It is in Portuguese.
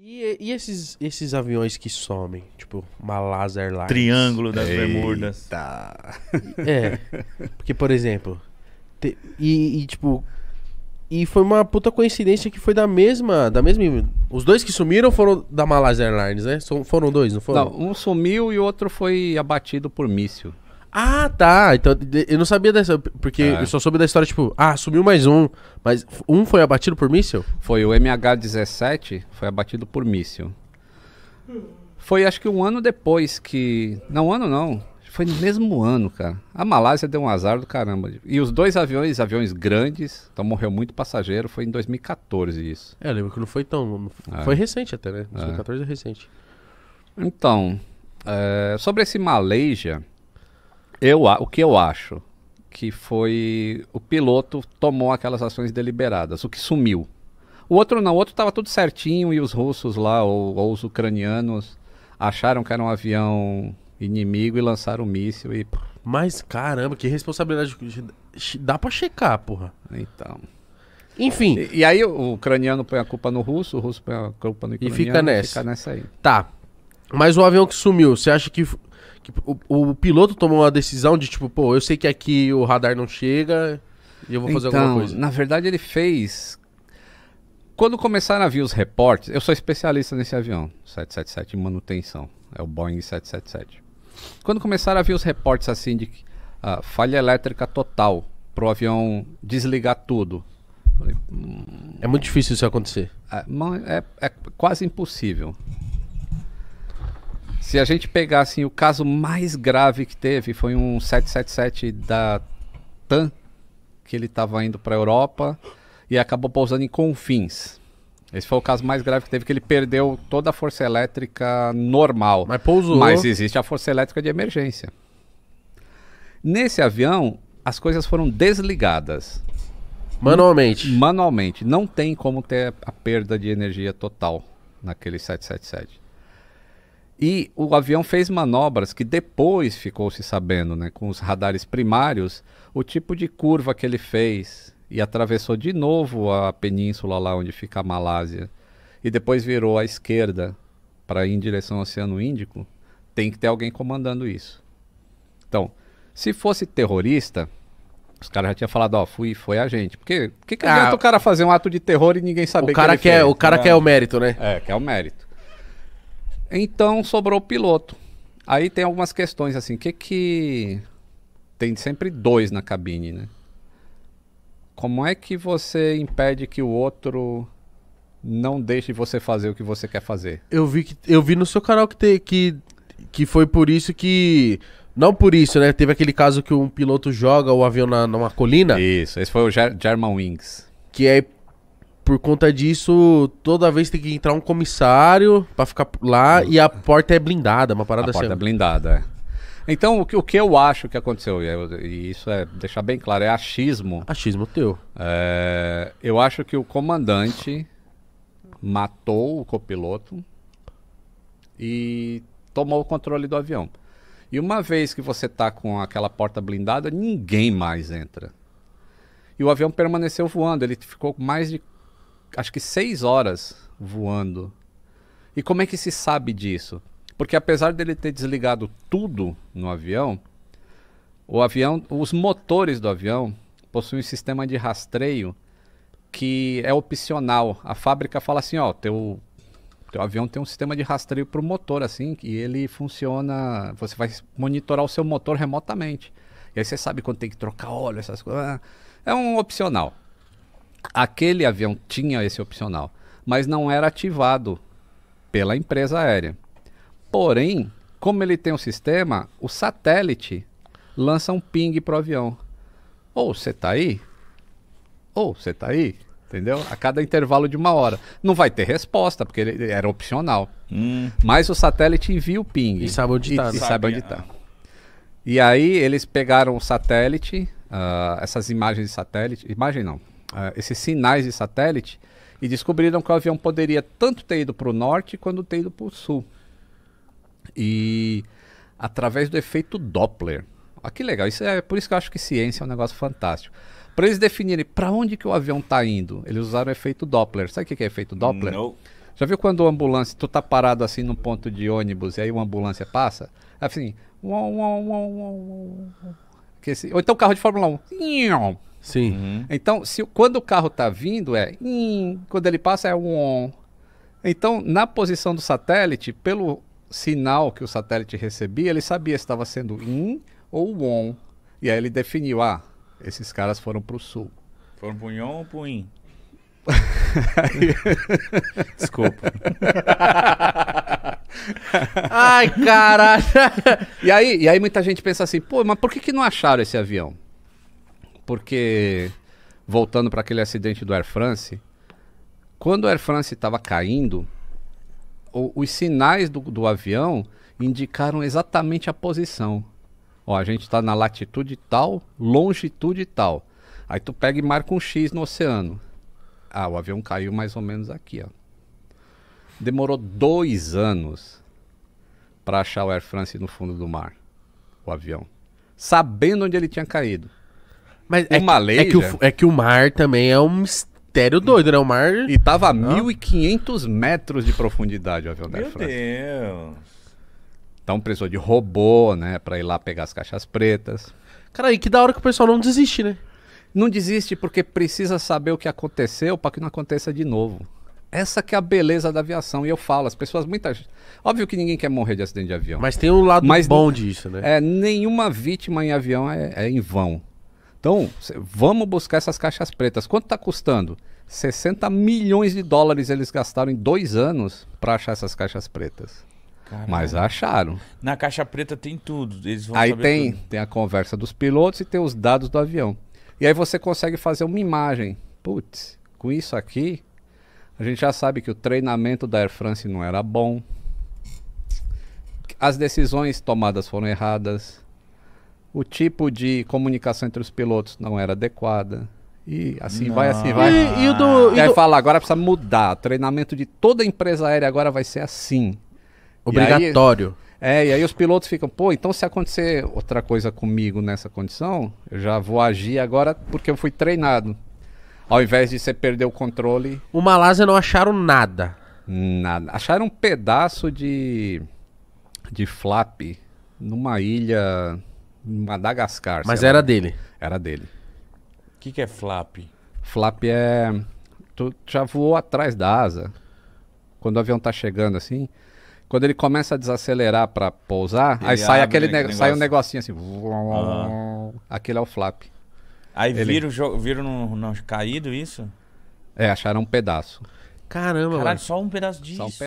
E, e, esses, esses aviões que somem? Tipo, Malásia Airlines. Triângulo das Eita. Bermudas. É. Porque, por exemplo. Te, e, e, tipo. E foi uma puta coincidência que foi da mesma. Da mesma. Os dois que sumiram foram da Malásia Airlines, né? foram dois, não foram? Não, um sumiu e o outro foi abatido por míssil. Ah, tá. Então, eu não sabia dessa. Porque é. eu só soube da história, tipo, ah, sumiu mais um. Mas um foi abatido por míssil? Foi, o MH17 foi abatido por míssil. Foi acho que um ano depois que. Não, um ano não. Foi no mesmo ano, cara. A Malásia deu um azar do caramba. E os dois aviões, aviões grandes, então morreu muito passageiro, foi em 2014 isso. É, eu lembro que não foi tão. É. Foi recente até, né? 2014 é, é recente. Então, é, sobre esse Malaysia, eu, o que eu acho que foi o piloto tomou aquelas ações deliberadas, o que sumiu. O outro não, o outro estava tudo certinho e os russos lá ou, ou, os ucranianos acharam que era um avião inimigo e lançaram o um míssil e Mas caramba, que responsabilidade dá para checar, porra. Então. Enfim. E, e, aí o ucraniano põe a culpa no russo, o russo põe a culpa no ucraniano. E fica nessa. Fica nessa aí. Tá. Mas o avião que sumiu, você acha que que o, o piloto tomou uma decisão de tipo, pô, eu sei que aqui o radar não chega e eu vou fazer então, alguma coisa. Na verdade, ele fez. Quando começaram a vir os reportes, eu sou especialista nesse avião, 777 manutenção, é o Boeing 777. Quando começaram a vir os reportes assim de uh, falha elétrica total, pro avião desligar tudo, hum, é muito difícil isso acontecer. É, é, é, quase impossível. Se a gente pegar assim, o caso mais grave que teve foi um 777 da TAM, que ele estava indo para a Europa e acabou pousando em Confins. Esse foi o caso mais grave que teve, que ele perdeu toda a força elétrica normal. Mas pousou. Mas existe a força elétrica de emergência. Nesse avião, as coisas foram desligadas. Manualmente. Manualmente. Não tem como ter a perda de energia total naquele 777. E o avião fez manobras que depois ficou se sabendo, né, com os radares primários, o tipo de curva que ele fez e atravessou de novo a península lá onde fica a Malásia e depois virou à esquerda para ir em direção ao Oceano Índico, tem que ter alguém comandando isso. Então, se fosse terrorista, os caras já tinham falado, ó, oh, fui, foi a gente. Porque o que, que ah, adianta o cara fazer um ato de terror e ninguém saber o cara que ele quer, é fez? O cara quer é é. o mérito, né? É, quer o mérito. Então sobrou o piloto. Aí tem algumas questões assim, que que tem sempre dois na cabine, né? Como é que você impede que o outro não deixe você fazer o que você quer fazer? Eu vi que eu vi no seu canal que te, que que foi por isso que não por isso, né? Teve aquele caso que um piloto joga o avião na, numa colina. Isso, esse foi o Ger German Wings. Que é por conta disso, toda vez tem que entrar um comissário para ficar lá e a porta é blindada, uma parada a assim. A porta é blindada, é. Então, o que, o que eu acho que aconteceu, e isso é deixar bem claro, é achismo. Achismo teu. É, eu acho que o comandante matou o copiloto e tomou o controle do avião. E uma vez que você tá com aquela porta blindada, ninguém mais entra. E o avião permaneceu voando. Ele ficou mais de acho que seis horas voando. E como é que se sabe disso? Porque apesar dele ter desligado tudo no avião, o avião, os motores do avião possuem um sistema de rastreio que é opcional. A fábrica fala assim, ó, teu teu avião tem um sistema de rastreio para o motor, assim, e ele funciona. Você vai monitorar o seu motor remotamente. E aí você sabe quando tem que trocar óleo, essas coisas. É, é um opcional. Aquele avião tinha esse opcional, mas não era ativado pela empresa aérea. Porém, como ele tem um sistema, o satélite lança um ping pro avião. Ou oh, você tá aí? Ou oh, você tá aí? Entendeu? A cada intervalo de uma hora. Não vai ter resposta, porque ele era opcional. Hum. Mas o satélite envia o ping. E sabe onde está. E, tá. e, sabe onde está? É. E aí eles pegaram o satélite, uh, essas imagens de satélite. Imagem não, uh, esses sinais de satélite e descobriram que o avião poderia tanto ter ido para o norte quanto ter ido para o sul. E através do efeito Doppler. Ah, que legal, isso é por isso que eu acho que ciência é um negócio fantástico. Para eles definirem para onde que o avião está indo, eles usaram o efeito Doppler. Sabe o que é efeito Doppler? Não. Já viu quando a ambulância, tu tá parado assim num ponto de ônibus e aí uma ambulância passa? Assim, uau, uau, uau, que esse... Ou então carro de Fórmula 1. Sim. Uhum. Então, se, quando o carro está vindo, é. Quando ele passa, é um. Então, na posição do satélite, pelo sinal que o satélite recebia, ele sabia se estava sendo in ou on. E aí ele definiu: ah, esses caras foram para o sul. Foram para o in ou para o in? Desculpa. Ai, caralho! E aí, e aí muita gente pensa assim, pô, mas por que, que não acharam esse avião? Porque, voltando para aquele acidente do Air France, quando o Air France estava caindo, o, os sinais do, do avião indicaram exatamente a posição. Ó, a gente está na latitude tal, longitude tal. Aí tu pega e marca um X no oceano. Ah, o avião caiu mais ou menos aqui, ó. Demorou dois anos para achar o Air France no fundo do mar, o avião, sabendo onde ele tinha caído. Mas é, uma é, que o, é que o mar também é um mistério doido, né? O mar. E tava a 1.500 metros de profundidade o avião da Air France. Meu Deus. Então precisou de robô, né, para ir lá pegar as caixas pretas. Cara, e que da hora que o pessoal não desiste, né? Não desiste porque precisa saber o que aconteceu para que não aconteça de novo. Essa que é a beleza da aviação. E eu falo, as pessoas muitas. Óbvio que ninguém quer morrer de acidente de avião. Mas tem um lado Mas bom disso, né? É, nenhuma vítima em avião é, é em vão. Então, vamos buscar essas caixas pretas. Quanto está custando? 60 milhões de dólares eles gastaram em dois anos para achar essas caixas pretas. Caramba. Mas acharam. Na caixa preta tem tudo. eles aí tem, tudo. tem a conversa dos pilotos e tem os dados do avião. E aí você consegue fazer uma imagem. Putz, com isso aqui, a gente já sabe que o treinamento da Air France não era bom. As decisões tomadas foram erradas. O tipo de comunicação entre os pilotos não era adequada. E assim não. vai, assim vai. E, e, do, e aí do... fala, agora precisa mudar. O treinamento de toda empresa aérea agora vai ser assim. Obrigatório. E aí, é, e aí os pilotos ficam, pô, então se acontecer outra coisa comigo nessa condição, eu já vou agir agora porque eu fui treinado. Ao invés de você perder o controle. O Malásia não acharam nada. Nada. Acharam um pedaço de. de flap numa ilha. em Madagascar. Mas era lá. dele. Era dele. O que, que é flap? Flap é. Tu já voou atrás da asa. Quando o avião tá chegando assim. Quando ele começa a desacelerar para pousar, ele aí sai aquele negócio. sai um negocinho assim. Uhum. Aquele é o flap. Aí ele... viram, viram no, no caído isso? É, acharam um pedaço. Caramba, Caralho, mano. só um pedaço disso. Só um